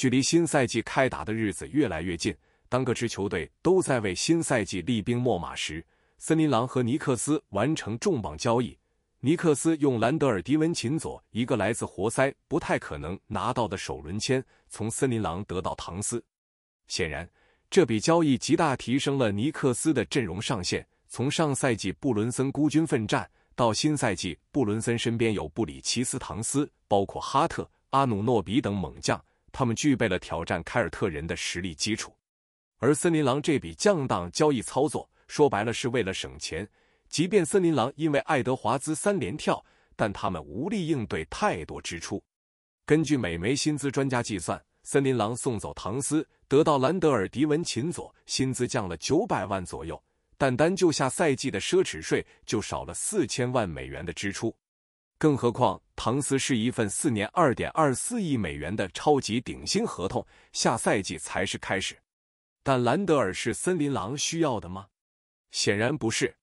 距离新赛季开打的日子越来越近，当各支球队都在为新赛季厉兵秣马时，森林狼和尼克斯完成重磅交易。尼克斯用兰德尔、迪文琴佐一个来自活塞不太可能拿到的首轮签，从森林狼得到唐斯。显然，这笔交易极大提升了尼克斯的阵容上限。从上赛季布伦森孤军奋战，到新赛季布伦森身边有布里奇斯、唐斯，包括哈特、阿努诺比等猛将。他们具备了挑战凯尔特人的实力基础，而森林狼这笔降档交易操作，说白了是为了省钱。即便森林狼因为爱德华兹三连跳，但他们无力应对太多支出。根据美媒薪资专家计算，森林狼送走唐斯，得到兰德尔、迪文琴佐，薪资降了九百万左右，但单就下赛季的奢侈税就少了四千万美元的支出。更何况，唐斯是一份四年二点二四亿美元的超级顶薪合同，下赛季才是开始。但兰德尔是森林狼需要的吗？显然不是。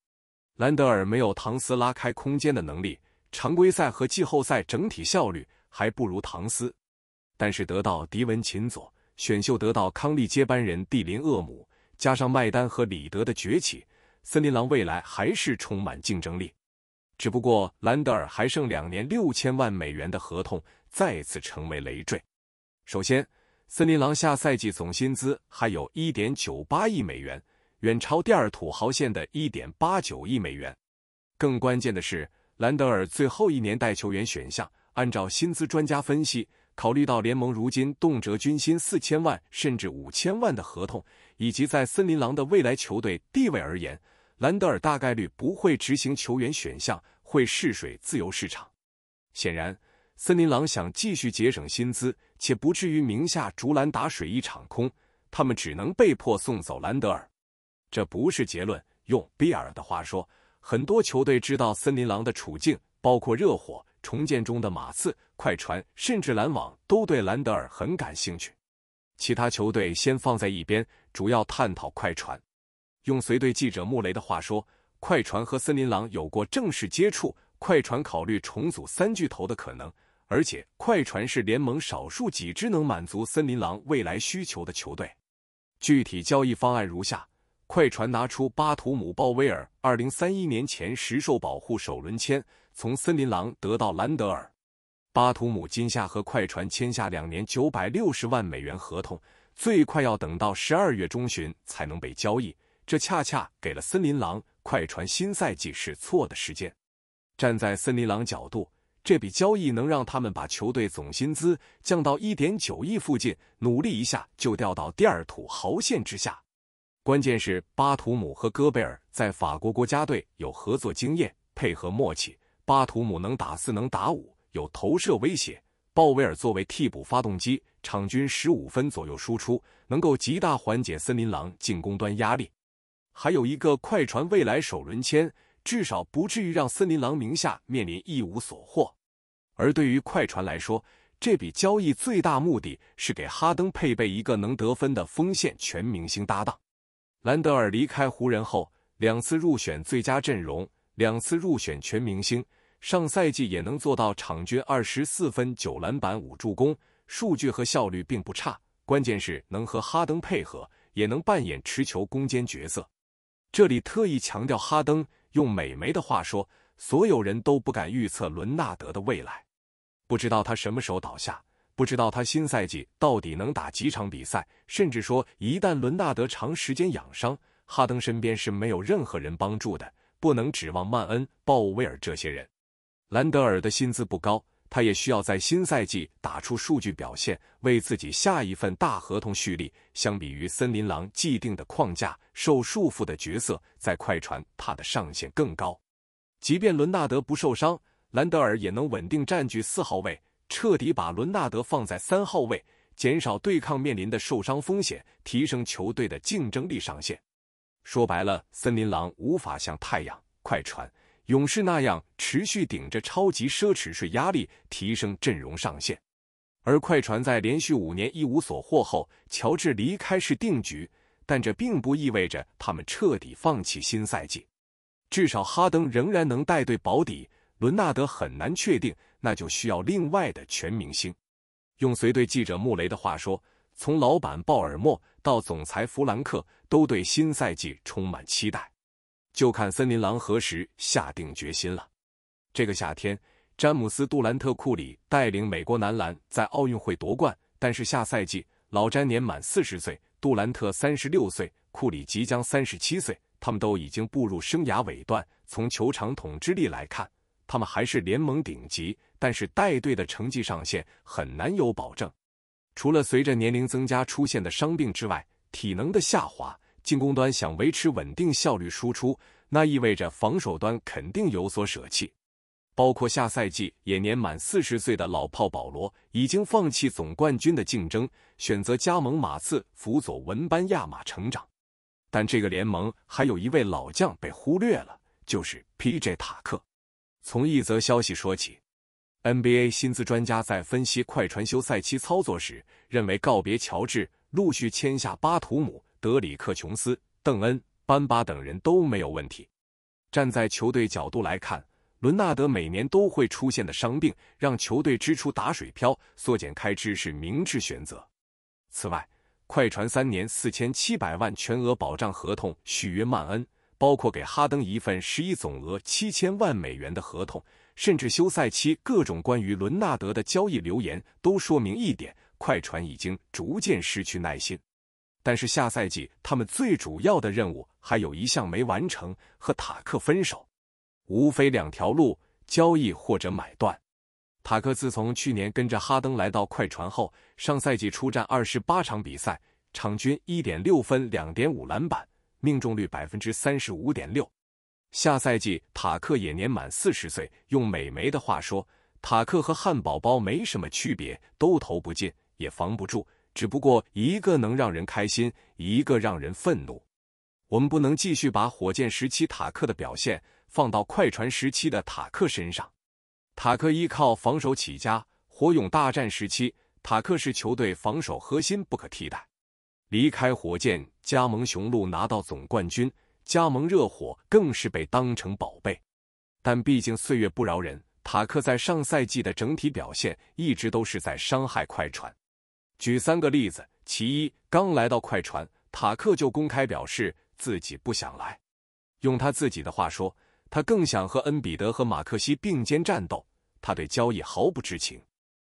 兰德尔没有唐斯拉开空间的能力，常规赛和季后赛整体效率还不如唐斯。但是得到迪文琴佐，选秀得到康利接班人蒂林厄姆，加上麦丹和里德的崛起，森林狼未来还是充满竞争力。只不过兰德尔还剩两年六千万美元的合同，再次成为累赘。首先，森林狼下赛季总薪资还有一点九八亿美元，远超第二土豪线的一点八九亿美元。更关键的是，兰德尔最后一年带球员选项，按照薪资专家分析，考虑到联盟如今动辄军薪四千万甚至五千万的合同，以及在森林狼的未来球队地位而言。兰德尔大概率不会执行球员选项，会试水自由市场。显然，森林狼想继续节省薪资，且不至于名下竹篮打水一场空，他们只能被迫送走兰德尔。这不是结论。用比尔的话说，很多球队知道森林狼的处境，包括热火、重建中的马刺、快船，甚至篮网都对兰德尔很感兴趣。其他球队先放在一边，主要探讨快船。用随队记者穆雷的话说：“快船和森林狼有过正式接触，快船考虑重组三巨头的可能，而且快船是联盟少数几只能满足森林狼未来需求的球队。”具体交易方案如下：快船拿出巴图姆、鲍威尔，二零三一年前实授保护首轮签，从森林狼得到兰德尔。巴图姆今夏和快船签下两年九百六十万美元合同，最快要等到十二月中旬才能被交易。这恰恰给了森林狼快船新赛季试错的时间。站在森林狼角度，这笔交易能让他们把球队总薪资降到一点九亿附近，努力一下就掉到第二土豪线之下。关键是巴图姆和戈贝尔在法国国家队有合作经验，配合默契。巴图姆能打四能打五，有投射威胁。鲍威尔作为替补发动机，场均十五分左右输出，能够极大缓解森林狼进攻端压力。还有一个快船未来首轮签，至少不至于让森林狼名下面临一无所获。而对于快船来说，这笔交易最大目的是给哈登配备一个能得分的锋线全明星搭档。兰德尔离开湖人后，两次入选最佳阵容，两次入选全明星，上赛季也能做到场均二十四分九篮板五助攻，数据和效率并不差。关键是能和哈登配合，也能扮演持球攻坚角色。这里特意强调，哈登用美媒的话说，所有人都不敢预测伦纳德的未来，不知道他什么时候倒下，不知道他新赛季到底能打几场比赛，甚至说，一旦伦纳德长时间养伤，哈登身边是没有任何人帮助的，不能指望曼恩、鲍威尔这些人。兰德尔的薪资不高。他也需要在新赛季打出数据表现，为自己下一份大合同蓄力。相比于森林狼既定的框架、受束缚的角色，在快船，他的上限更高。即便伦纳德不受伤，兰德尔也能稳定占据四号位，彻底把伦纳德放在三号位，减少对抗面临的受伤风险，提升球队的竞争力上限。说白了，森林狼无法像太阳、快船。勇士那样持续顶着超级奢侈税压力提升阵容上限，而快船在连续五年一无所获后，乔治离开是定局，但这并不意味着他们彻底放弃新赛季。至少哈登仍然能带队保底，伦纳德很难确定，那就需要另外的全明星。用随队记者穆雷的话说，从老板鲍尔默到总裁弗兰克，都对新赛季充满期待。就看森林狼何时下定决心了。这个夏天，詹姆斯、杜兰特、库里带领美国男篮在奥运会夺冠。但是下赛季，老詹年满四十岁，杜兰特三十六岁，库里即将三十七岁，他们都已经步入生涯尾段。从球场统治力来看，他们还是联盟顶级，但是带队的成绩上限很难有保证。除了随着年龄增加出现的伤病之外，体能的下滑。进攻端想维持稳定效率输出，那意味着防守端肯定有所舍弃，包括下赛季也年满四十岁的老炮保罗已经放弃总冠军的竞争，选择加盟马刺辅佐文班亚马成长。但这个联盟还有一位老将被忽略了，就是 P.J. 塔克。从一则消息说起，NBA 薪资专家在分析快船休赛期操作时认为，告别乔治，陆续签下巴图姆。德里克·琼斯、邓恩、班巴等人都没有问题。站在球队角度来看，伦纳德每年都会出现的伤病让球队支出打水漂，缩减开支是明智选择。此外，快船三年四千七百万全额保障合同续约曼恩，包括给哈登一份十一总额七千万美元的合同，甚至休赛期各种关于伦纳德的交易留言，都说明一点：快船已经逐渐失去耐心。但是下赛季他们最主要的任务还有一项没完成，和塔克分手，无非两条路：交易或者买断。塔克自从去年跟着哈登来到快船后，上赛季出战二十八场比赛，场均一点六分、两点五篮板，命中率百分之三十五点六。下赛季塔克也年满四十岁，用美媒的话说，塔克和汉堡包没什么区别，都投不进，也防不住。只不过一个能让人开心，一个让人愤怒。我们不能继续把火箭时期塔克的表现放到快船时期的塔克身上。塔克依靠防守起家，火勇大战时期，塔克是球队防守核心，不可替代。离开火箭，加盟雄鹿拿到总冠军，加盟热火更是被当成宝贝。但毕竟岁月不饶人，塔克在上赛季的整体表现一直都是在伤害快船。举三个例子，其一，刚来到快船，塔克就公开表示自己不想来。用他自己的话说，他更想和恩比德和马克西并肩战斗。他对交易毫不知情。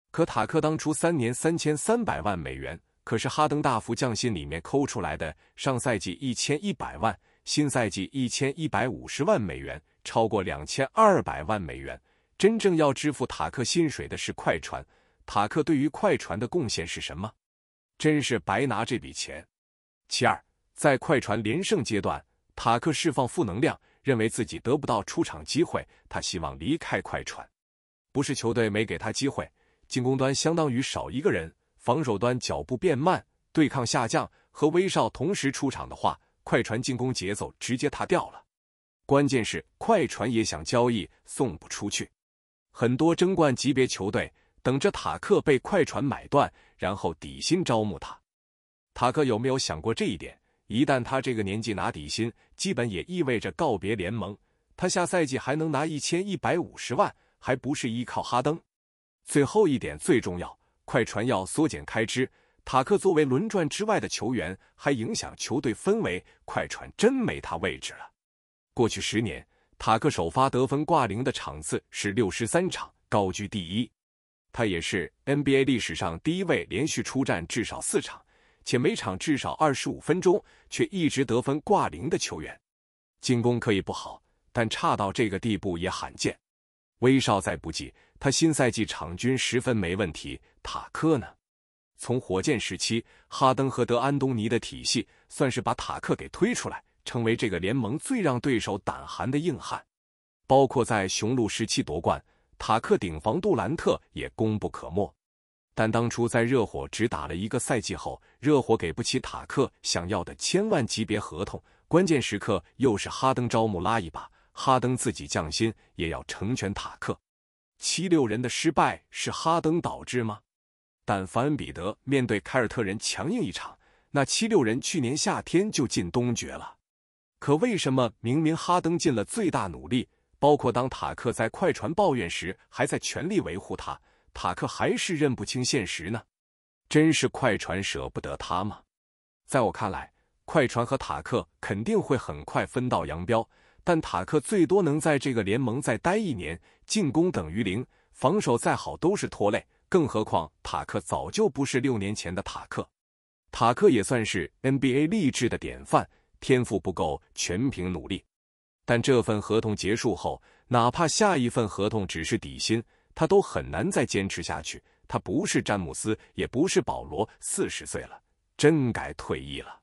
可塔克当初三年三千三百万美元，可是哈登大幅降薪里面抠出来的。上赛季一千一百万，新赛季一千一百五十万美元，超过两千二百万美元。真正要支付塔克薪水的是快船。塔克对于快船的贡献是什么？真是白拿这笔钱。其二，在快船连胜阶段，塔克释放负能量，认为自己得不到出场机会，他希望离开快船。不是球队没给他机会，进攻端相当于少一个人，防守端脚步变慢，对抗下降。和威少同时出场的话，快船进攻节奏直接塌掉了。关键是快船也想交易，送不出去。很多争冠级别球队。等着塔克被快船买断，然后底薪招募他。塔克有没有想过这一点？一旦他这个年纪拿底薪，基本也意味着告别联盟。他下赛季还能拿一千一百五十万，还不是依靠哈登？最后一点最重要，快船要缩减开支，塔克作为轮转之外的球员，还影响球队氛围，快船真没他位置了。过去十年，塔克首发得分挂零的场次是六十三场，高居第一。他也是 NBA 历史上第一位连续出战至少四场，且每场至少二十五分钟却一直得分挂零的球员。进攻可以不好，但差到这个地步也罕见。威少再不济，他新赛季场均十分没问题。塔克呢？从火箭时期，哈登和德安东尼的体系算是把塔克给推出来，成为这个联盟最让对手胆寒的硬汉。包括在雄鹿时期夺冠。塔克顶防杜兰特也功不可没，但当初在热火只打了一个赛季后，热火给不起塔克想要的千万级别合同，关键时刻又是哈登招募拉一把，哈登自己降薪也要成全塔克。七六人的失败是哈登导致吗？但范德面对凯尔特人强硬一场，那七六人去年夏天就进东决了，可为什么明明哈登尽了最大努力？包括当塔克在快船抱怨时，还在全力维护他，塔克还是认不清现实呢？真是快船舍不得他吗？在我看来，快船和塔克肯定会很快分道扬镳。但塔克最多能在这个联盟再待一年，进攻等于零，防守再好都是拖累。更何况塔克早就不是六年前的塔克。塔克也算是 NBA 励志的典范，天赋不够，全凭努力。但这份合同结束后，哪怕下一份合同只是底薪，他都很难再坚持下去。他不是詹姆斯，也不是保罗，四十岁了，真该退役了。